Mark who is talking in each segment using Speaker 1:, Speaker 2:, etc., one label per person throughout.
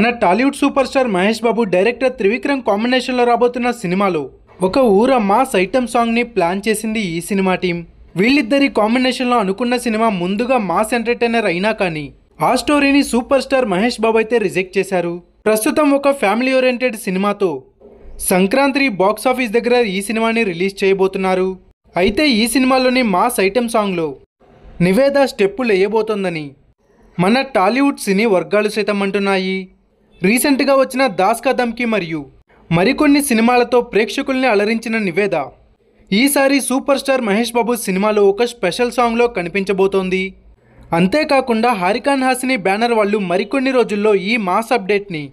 Speaker 1: మన Tollywood superstar Mahesh Babu director Trivikram కాంబినేషన్లో రాబోతున్న సినిమాలో ఒక ఊరమ్మ సైటమ్ సాంగ్ని ప్లాన్ చేసింది ఈ సినిమా టీం వీళ్ళిద్దరి కాంబినేషన్లో అనుకున్న సినిమా ముందుగా మాస్ ఎంటర్టైనర్ అయినా కానీ ఆ స్టోరీని సూపర్ స్టార్ మహేష్ బాబు అయితే రిజెక్ట్ చేశారు ప్రస్తుతం ఒక ఫ్యామిలీ ఓరియంటెడ్ సినిమాతో సంక్రాంతి బాక్స్ ఆఫీస్ దగ్గర ఈ సినిమాని రిలీజ్ చేయబోతున్నారు అయితే ఈ సినిమాలోని మాస్ ఐటెం సాంగ్లో నివేద స్టెప్పులు వేయబోతోందని మన టాలీవుడ్ సినీ వర్గాలు సైతం అంటున్నాయి రీసెంట్గా వచ్చిన దాస్కా దమ్కి మరియు మరికొన్ని సినిమాలతో ప్రేక్షకుల్ని అలరించిన నివేద ఈసారి సూపర్ స్టార్ మహేష్ బాబు సినిమాలో ఒక స్పెషల్ సాంగ్లో కనిపించబోతోంది అంతేకాకుండా హారికాన్ హాసిని బ్యానర్ వాళ్ళు మరికొన్ని రోజుల్లో ఈ మాస్ అప్డేట్ని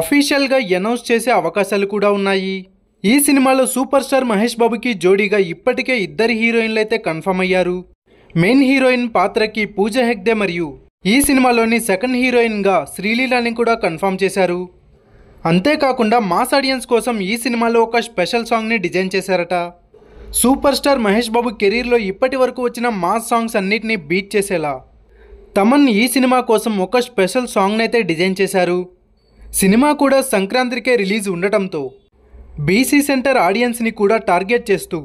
Speaker 1: అఫీషియల్గా అనౌన్స్ చేసే అవకాశాలు కూడా ఉన్నాయి ఈ సినిమాలో సూపర్ స్టార్ మహేష్ బాబుకి జోడీగా ఇప్పటికే ఇద్దరు హీరోయిన్లు అయితే కన్ఫర్మ్ అయ్యారు మెయిన్ హీరోయిన్ పాత్రకి పూజ హెగ్దే మరియు ఈ సినిమాలోని సెకండ్ హీరోయిన్గా శ్రీలీలని కూడా కన్ఫర్మ్ చేశారు అంతేకాకుండా మాస్ ఆడియన్స్ కోసం ఈ సినిమాలో ఒక స్పెషల్ సాంగ్ని డిజైన్ చేశారట సూపర్ స్టార్ మహేష్ బాబు కెరీర్లో ఇప్పటి వరకు వచ్చిన మాస్ సాంగ్స్ అన్నిటినీ బీట్ చేసేలా తమన్ ఈ సినిమా కోసం ఒక స్పెషల్ సాంగ్నైతే అయితే డిజైన్ చేశారు సినిమా కూడా సంక్రాంతికే రిలీజ్ ఉండటంతో బీసీ సెంటర్ ఆడియన్స్ని కూడా టార్గెట్ చేస్తూ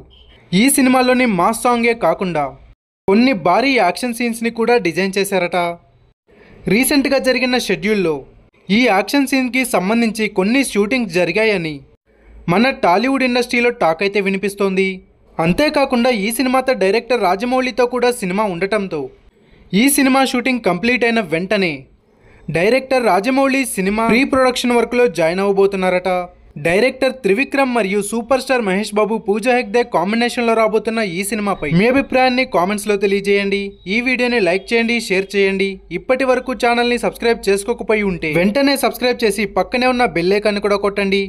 Speaker 1: ఈ సినిమాలోని మాస్ సాంగే కాకుండా కొన్ని భారీ యాక్షన్ సీన్స్ని కూడా డిజైన్ చేశారట రీసెంట్గా జరిగిన షెడ్యూల్లో ఈ యాక్షన్ సీన్కి సంబంధించి కొన్ని షూటింగ్స్ జరిగాయని మన టాలీవుడ్ ఇండస్ట్రీలో టాక్ అయితే వినిపిస్తోంది అంతేకాకుండా ఈ సినిమాతో డైరెక్టర్ రాజమౌళితో కూడా సినిమా ఉండటంతో ఈ సినిమా షూటింగ్ కంప్లీట్ అయిన వెంటనే డైరెక్టర్ రాజమౌళి సినిమా ప్రీ ప్రొడక్షన్ వర్క్లో జాయిన్ అవ్వబోతున్నారట డైరెక్టర్ త్రివిక్రమ్ మరియు సూపర్ స్టార్ మహేష్ బాబు పూజ హెగ్దే కాంబినేషన్లో రాబోతున్న ఈ సినిమాపై మీ అభిప్రాయాన్ని కామెంట్స్లో తెలియజేయండి ఈ వీడియోని లైక్ చేయండి షేర్ చేయండి ఇప్పటి వరకు ఛానల్ని సబ్స్క్రైబ్ చేసుకోకపోయి ఉంటే వెంటనే సబ్స్క్రైబ్ చేసి పక్కనే ఉన్న బెల్లైకాన్ని కూడా కొట్టండి